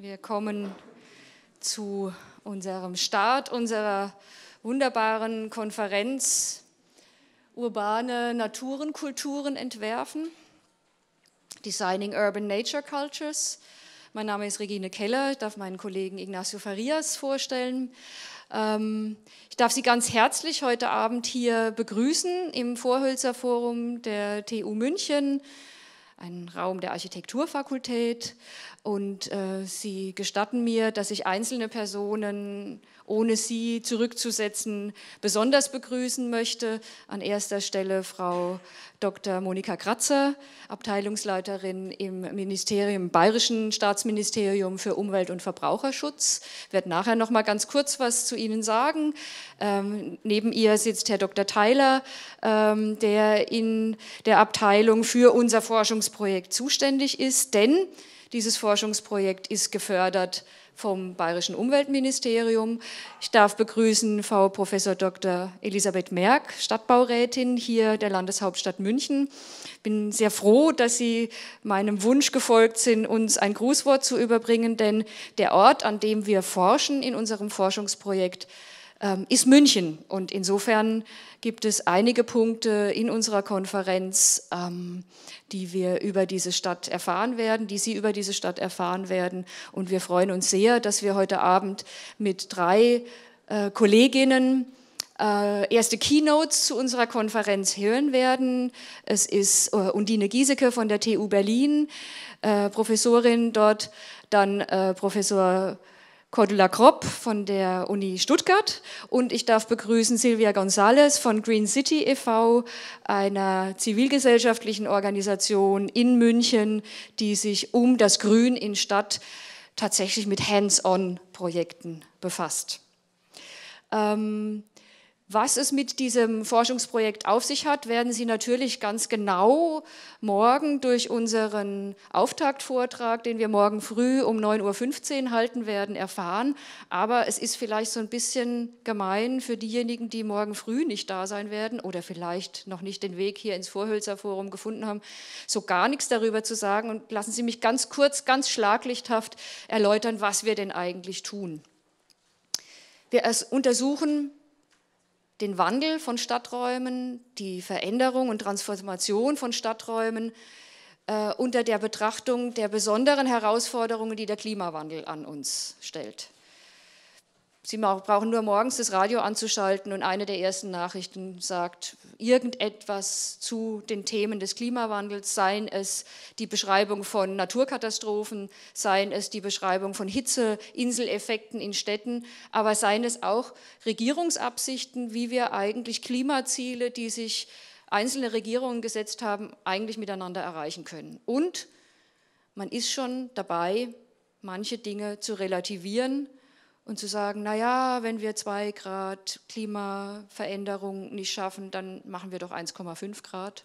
Wir kommen zu unserem Start unserer wunderbaren Konferenz Urbane Naturenkulturen entwerfen, Designing Urban Nature Cultures. Mein Name ist Regine Keller, ich darf meinen Kollegen Ignacio Farias vorstellen. Ähm, ich darf Sie ganz herzlich heute Abend hier begrüßen im Vorhölzer Forum der TU München ein Raum der Architekturfakultät und äh, sie gestatten mir, dass ich einzelne Personen, ohne sie zurückzusetzen, besonders begrüßen möchte. An erster Stelle Frau Dr. Monika Kratzer, Abteilungsleiterin im Ministerium, Bayerischen Staatsministerium für Umwelt und Verbraucherschutz. Ich werde nachher noch mal ganz kurz was zu Ihnen sagen. Ähm, neben ihr sitzt Herr Dr. Theiler, ähm, der in der Abteilung für unser Forschungs Forschungsprojekt zuständig ist, denn dieses Forschungsprojekt ist gefördert vom Bayerischen Umweltministerium. Ich darf begrüßen Frau Prof. Dr. Elisabeth Merck, Stadtbaurätin hier der Landeshauptstadt München. Ich Bin sehr froh, dass Sie meinem Wunsch gefolgt sind, uns ein Grußwort zu überbringen, denn der Ort, an dem wir forschen in unserem Forschungsprojekt, ähm, ist München. Und insofern gibt es einige Punkte in unserer Konferenz, ähm, die wir über diese Stadt erfahren werden, die Sie über diese Stadt erfahren werden. Und wir freuen uns sehr, dass wir heute Abend mit drei äh, Kolleginnen äh, erste Keynotes zu unserer Konferenz hören werden. Es ist äh, Undine Giesecke von der TU Berlin, Professorin dort, dann Professor Cordula Kropp von der Uni Stuttgart und ich darf begrüßen Silvia González von Green City e.V., einer zivilgesellschaftlichen Organisation in München, die sich um das Grün in Stadt tatsächlich mit Hands-on-Projekten befasst. Ähm, was es mit diesem Forschungsprojekt auf sich hat, werden Sie natürlich ganz genau morgen durch unseren Auftaktvortrag, den wir morgen früh um 9.15 Uhr halten werden, erfahren. Aber es ist vielleicht so ein bisschen gemein für diejenigen, die morgen früh nicht da sein werden oder vielleicht noch nicht den Weg hier ins Vorhölzer Forum gefunden haben, so gar nichts darüber zu sagen. Und lassen Sie mich ganz kurz, ganz schlaglichthaft erläutern, was wir denn eigentlich tun. Wir untersuchen den Wandel von Stadträumen, die Veränderung und Transformation von Stadträumen äh, unter der Betrachtung der besonderen Herausforderungen, die der Klimawandel an uns stellt. Sie brauchen nur morgens das Radio anzuschalten und eine der ersten Nachrichten sagt irgendetwas zu den Themen des Klimawandels, seien es die Beschreibung von Naturkatastrophen, seien es die Beschreibung von Hitze, Inseleffekten in Städten, aber seien es auch Regierungsabsichten, wie wir eigentlich Klimaziele, die sich einzelne Regierungen gesetzt haben, eigentlich miteinander erreichen können. Und man ist schon dabei, manche Dinge zu relativieren und zu sagen, naja, wenn wir zwei Grad Klimaveränderung nicht schaffen, dann machen wir doch 1,5 Grad.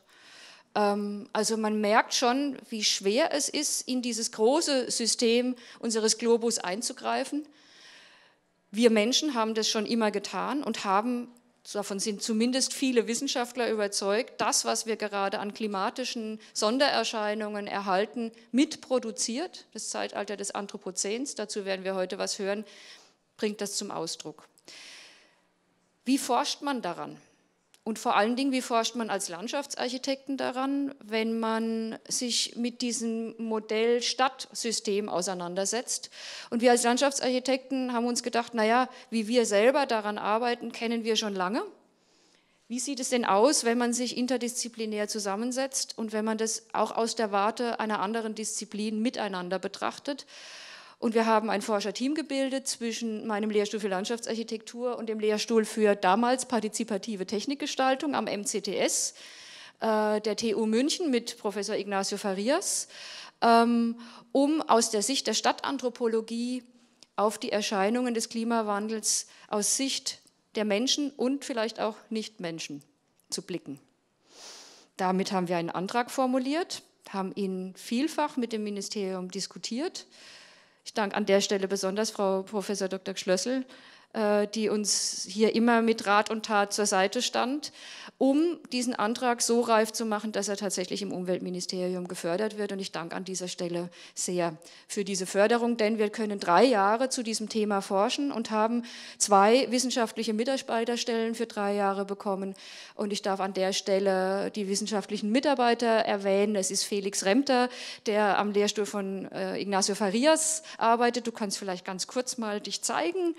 Ähm, also man merkt schon, wie schwer es ist, in dieses große System unseres Globus einzugreifen. Wir Menschen haben das schon immer getan und haben davon sind zumindest viele Wissenschaftler überzeugt, das, was wir gerade an klimatischen Sondererscheinungen erhalten, mitproduziert, das Zeitalter des Anthropozäns. Dazu werden wir heute was hören bringt das zum Ausdruck. Wie forscht man daran? Und vor allen Dingen, wie forscht man als Landschaftsarchitekten daran, wenn man sich mit diesem Modell Stadtsystem auseinandersetzt? Und wir als Landschaftsarchitekten haben uns gedacht, naja, wie wir selber daran arbeiten, kennen wir schon lange. Wie sieht es denn aus, wenn man sich interdisziplinär zusammensetzt und wenn man das auch aus der Warte einer anderen Disziplin miteinander betrachtet? Und wir haben ein Forscherteam gebildet zwischen meinem Lehrstuhl für Landschaftsarchitektur und dem Lehrstuhl für damals partizipative Technikgestaltung am MCTS äh, der TU München mit Professor Ignacio Farias, ähm, um aus der Sicht der Stadtanthropologie auf die Erscheinungen des Klimawandels aus Sicht der Menschen und vielleicht auch Nichtmenschen zu blicken. Damit haben wir einen Antrag formuliert, haben ihn vielfach mit dem Ministerium diskutiert ich danke an der Stelle besonders Frau Professor Dr. Schlössel, äh, die uns hier immer mit Rat und Tat zur Seite stand, um diesen Antrag so reif zu machen, dass er tatsächlich im Umweltministerium gefördert wird. Und ich danke an dieser Stelle sehr für diese Förderung, denn wir können drei Jahre zu diesem Thema forschen und haben zwei wissenschaftliche Mitarbeiterstellen für drei Jahre bekommen. Und ich darf an der Stelle die wissenschaftlichen Mitarbeiter erwähnen. Es ist Felix Remter, der am Lehrstuhl von äh, Ignacio Farias arbeitet. Du kannst vielleicht ganz kurz mal dich zeigen.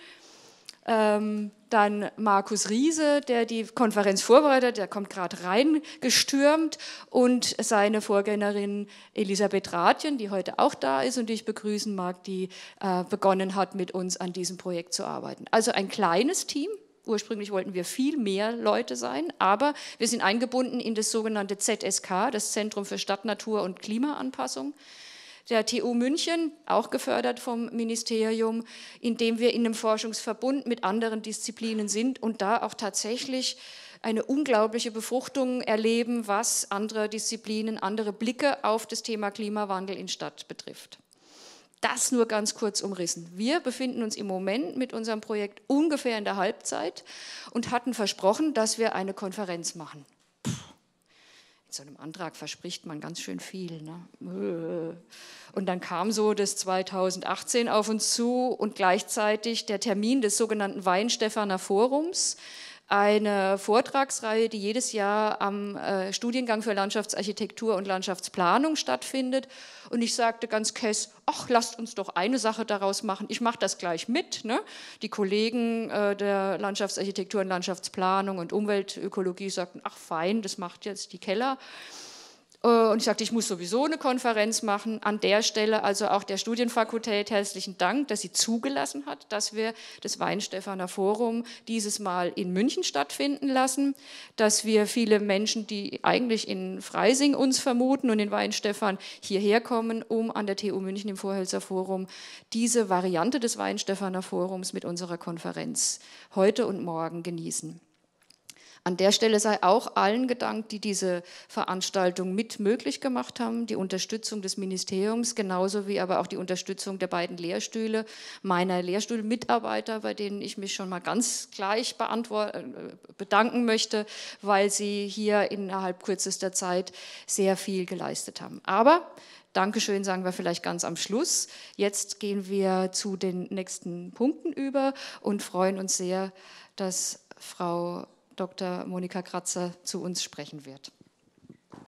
Ähm, dann Markus Riese, der die Konferenz vorbereitet, der kommt gerade reingestürmt und seine Vorgängerin Elisabeth Ratjen, die heute auch da ist und die ich begrüßen mag, die äh, begonnen hat, mit uns an diesem Projekt zu arbeiten. Also ein kleines Team, Ursprünglich wollten wir viel mehr Leute sein, aber wir sind eingebunden in das sogenannte ZSK, das Zentrum für Stadt, Natur und Klimaanpassung der TU München, auch gefördert vom Ministerium, indem wir in einem Forschungsverbund mit anderen Disziplinen sind und da auch tatsächlich eine unglaubliche Befruchtung erleben, was andere Disziplinen, andere Blicke auf das Thema Klimawandel in Stadt betrifft. Das nur ganz kurz umrissen. Wir befinden uns im Moment mit unserem Projekt ungefähr in der Halbzeit und hatten versprochen, dass wir eine Konferenz machen so einem Antrag verspricht man ganz schön viel. Ne? Äh. Und dann kam so das 2018 auf uns zu und gleichzeitig der Termin des sogenannten Weinstefaner Forums eine Vortragsreihe, die jedes Jahr am äh, Studiengang für Landschaftsarchitektur und Landschaftsplanung stattfindet. Und ich sagte ganz kess, ach, lasst uns doch eine Sache daraus machen. Ich mache das gleich mit. Ne? Die Kollegen äh, der Landschaftsarchitektur und Landschaftsplanung und Umweltökologie sagten, ach fein, das macht jetzt die Keller. Äh, und ich sagte, ich muss sowieso eine Konferenz machen. An der Stelle also auch der Studienfakultät herzlichen Dank, dass sie zugelassen hat, dass wir das Weinstephaner Forum dieses Mal in München stattfinden lassen, dass wir viele Menschen, die eigentlich in Freising uns vermuten und in Weinstephan hierher kommen, um an der TU München im Vorhölzer Forum diese Variante des Weinstephaner Forums mit unserer Konferenz heute und morgen genießen. An der Stelle sei auch allen gedankt, die diese Veranstaltung mit möglich gemacht haben, die Unterstützung des Ministeriums, genauso wie aber auch die Unterstützung der beiden Lehrstühle, meiner Lehrstuhlmitarbeiter, bei denen ich mich schon mal ganz gleich äh, bedanken möchte, weil sie hier innerhalb kürzester Zeit sehr viel geleistet haben. Aber Dankeschön sagen wir vielleicht ganz am Schluss. Jetzt gehen wir zu den nächsten Punkten über und freuen uns sehr, dass Frau Dr. Monika Kratzer zu uns sprechen wird.